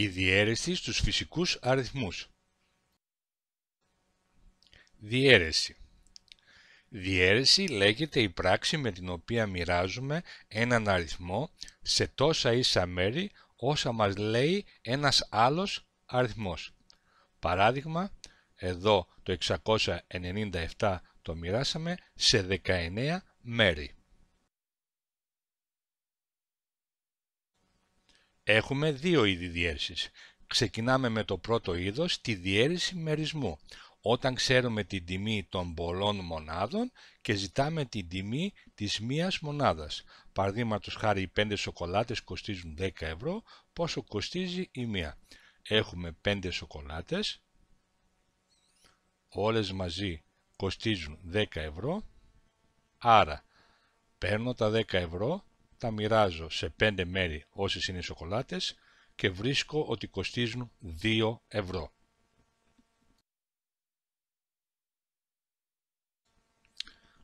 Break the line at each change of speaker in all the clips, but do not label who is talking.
Η διαίρεση στους φυσικούς αριθμούς. Διέρεση. Διαίρεση λέγεται η πράξη με την οποία μοιράζουμε έναν αριθμό σε τόσα ίσα μέρη όσα μας λέει ένας άλλος αριθμός. Παράδειγμα, εδώ το 697 το μοιράσαμε σε 19 μέρη. Έχουμε δύο είδη διέρεσης. Ξεκινάμε με το πρώτο είδος, τη διέρεση μερισμού, όταν ξέρουμε την τιμή των πολλών μονάδων και ζητάμε την τιμή της μίας μονάδας. Παραδείγματος χάρη οι 5 σοκολάτες κοστίζουν 10 ευρώ, πόσο κοστίζει η μία. Έχουμε 5 σοκολάτες, όλες μαζί κοστίζουν 10 ευρώ, άρα παίρνω τα 10 ευρώ τα μοιράζω σε 5 μέρη όσες είναι οι σοκολάτες και βρίσκω ότι κοστίζουν 2 ευρώ.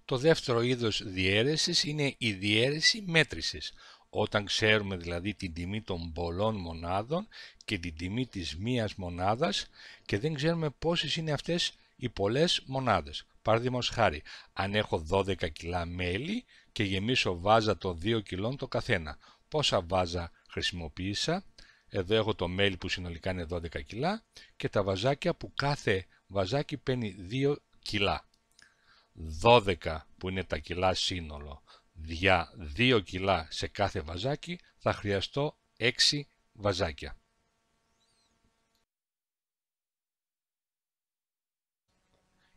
Το δεύτερο είδος διαίρεσης είναι η διαίρεση μέτρησης, όταν ξέρουμε δηλαδή την τιμή των πολλών μονάδων και την τιμή της μίας μονάδας και δεν ξέρουμε πόσες είναι αυτές οι πολλές μονάδες. Παράδειγμα χάρη, αν έχω 12 κιλά μέλι και γεμίσω βάζα το 2 κιλών το καθένα, πόσα βάζα χρησιμοποίησα. Εδώ έχω το μέλι που συνολικά είναι 12 κιλά και τα βαζάκια που κάθε βαζάκι παίρνει 2 κιλά. 12 που είναι τα κιλά σύνολο για 2 κιλά σε κάθε βαζάκι θα χρειαστώ 6 βαζάκια.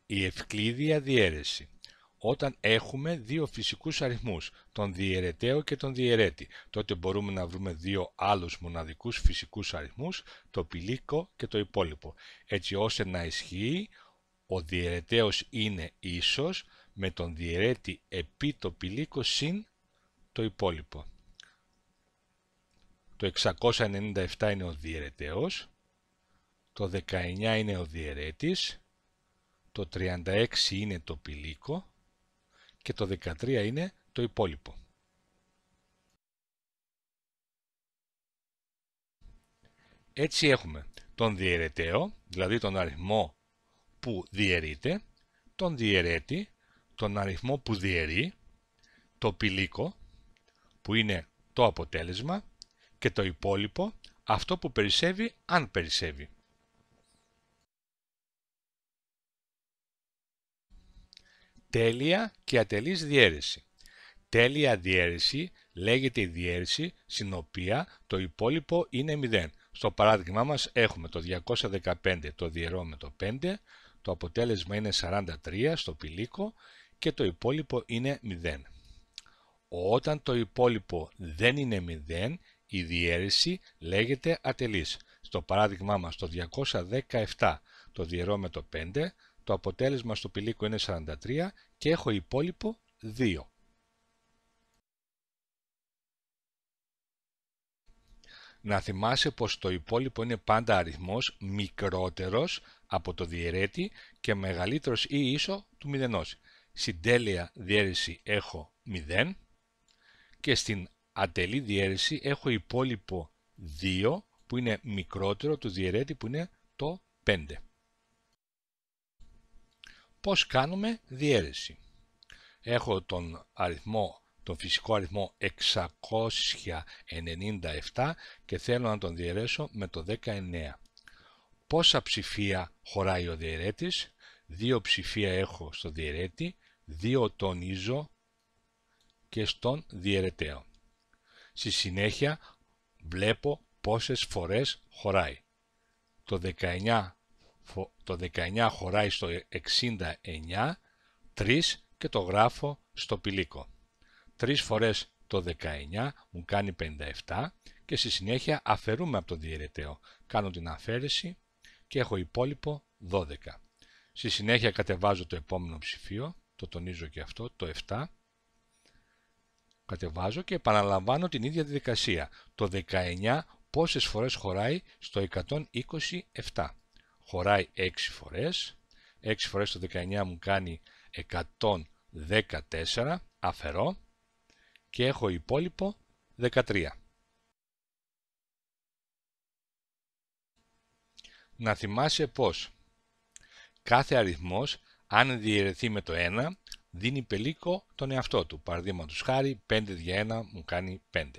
Η ευκλήδια διαίρεση. Όταν έχουμε δύο φυσικούς αριθμούς, τον διαιρεταίο και τον διαιρέτη, τότε μπορούμε να βρούμε δύο άλλους μοναδικούς φυσικούς αριθμούς, το πηλίκο και το υπόλοιπο, έτσι ώστε να ισχύει ο διαιρεταίος είναι ίσος με τον διαιρέτη επί το πηλίκο συν το υπόλοιπο. Το 697 είναι ο διαιρεταίος, το 19 είναι ο διαιρέτης, το 36 είναι το πηλίκο και το 13 είναι το υπόλοιπο. Έτσι έχουμε τον διαιρεταίο, δηλαδή τον αριθμό που διαιρείται, τον διαιρέτη, τον αριθμό που διαιρεί, το πηλίκο, που είναι το αποτέλεσμα, και το υπόλοιπο, αυτό που περισσεύει αν περισσεύει. τέλεια και ατελής διαίρεση. Τέλεια διαίρεση λέγεται η διαίρεση στην οποία το υπόλοιπο είναι 0. Στο παράδειγμα μας έχουμε το 215 το διαιρώ με το 5, το αποτέλεσμα είναι 43 στο πηλίκο και το υπόλοιπο είναι 0. Όταν το υπόλοιπο δεν είναι 0, η διαίρεση λέγεται ατελής. Στο παράδειγμά μας το 217 το διαιρώ με το 5, το αποτέλεσμα στο πηλίκο είναι 43 και έχω υπόλοιπο 2. Να θυμάσαι πως το υπόλοιπο είναι πάντα αριθμός μικρότερος από το διαιρέτη και μεγαλύτερος ή ίσο του μηδενός. Στην τέλεια διαίρεση έχω 0 και στην ατελή διαίρεση έχω υπόλοιπο 2 που είναι μικρότερο του διαιρέτη που είναι το 5. Πώς κάνουμε διαίρεση. Έχω τον αριθμό τον φυσικό αριθμό 697 και θέλω να τον διαιρέσω με το 19. Πόσα ψηφία χωράει ο διαιρέτης, δύο ψηφία έχω στο διαιρέτη, δύο τονίζω και στον διαιρετέο. Στη συνέχεια βλέπω πόσες φορές χωράει. Το 19 το 19 χωράει στο 69, 3 και το γράφω στο πηλίκο. 3 φορές το 19 μου κάνει 57 και στη συνέχεια αφαιρούμε από το διαιρετέο. Κάνω την αφαίρεση και έχω υπόλοιπο 12. Στη συνέχεια κατεβάζω το επόμενο ψηφίο, το τονίζω και αυτό, το 7. Κατεβάζω και επαναλαμβάνω την ίδια διαδικασία. Το 19 πόσες φορές χωράει στο 127 χωράει 6 φορές. 6 φορές το 19 μου κάνει 114, αφαιρώ και έχω υπόλοιπο 13. Να θυμάσαι πως κάθε αριθμός αν διαιρεθεί με το 1 δίνει πελίκο τον εαυτό του. Παραδείγματος χάρη 5 δια 1 μου κάνει 5.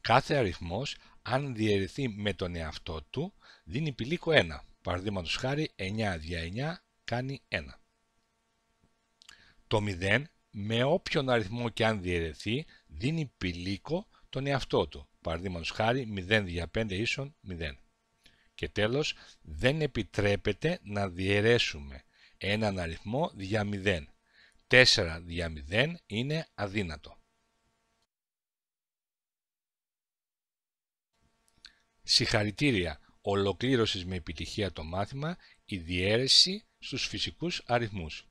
Κάθε αριθμός αν διαιρεθεί με τον εαυτό του, δίνει πηλίκο 1. Παραδείγματος χάρη 9 δια 9 κάνει 1. Το 0 με όποιον αριθμό και αν διαιρεθεί δίνει πηλίκο τον εαυτό του. Παραδείγματος χάρη 0 δια 5 ίσον 0. Και τέλος, δεν επιτρέπεται να διαιρέσουμε έναν αριθμό δια 0. 4 δια 0 είναι αδύνατο. Συγχαρητήρια! Ολοκλήρωσες με επιτυχία το μάθημα «Η διαίρεση στους φυσικούς αριθμούς».